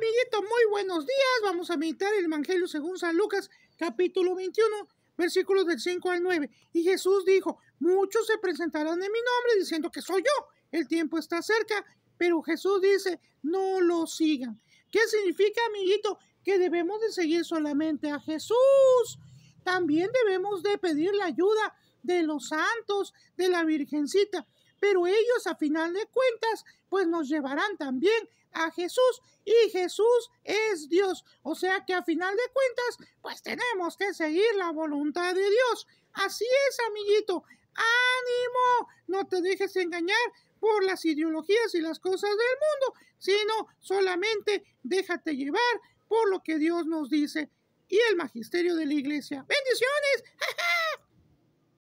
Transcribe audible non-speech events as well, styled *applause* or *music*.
Amiguito, muy buenos días. Vamos a meditar el Evangelio según San Lucas, capítulo 21, versículos del 5 al 9. Y Jesús dijo, muchos se presentarán en mi nombre diciendo que soy yo. El tiempo está cerca, pero Jesús dice, no lo sigan. ¿Qué significa, amiguito? Que debemos de seguir solamente a Jesús. También debemos de pedir la ayuda de los santos, de la Virgencita, pero ellos a final de cuentas pues nos llevarán también a Jesús y Jesús es Dios. O sea que a final de cuentas pues tenemos que seguir la voluntad de Dios. Así es, amiguito. Ánimo, no te dejes engañar por las ideologías y las cosas del mundo, sino solamente déjate llevar por lo que Dios nos dice y el magisterio de la iglesia. Bendiciones. *laughs*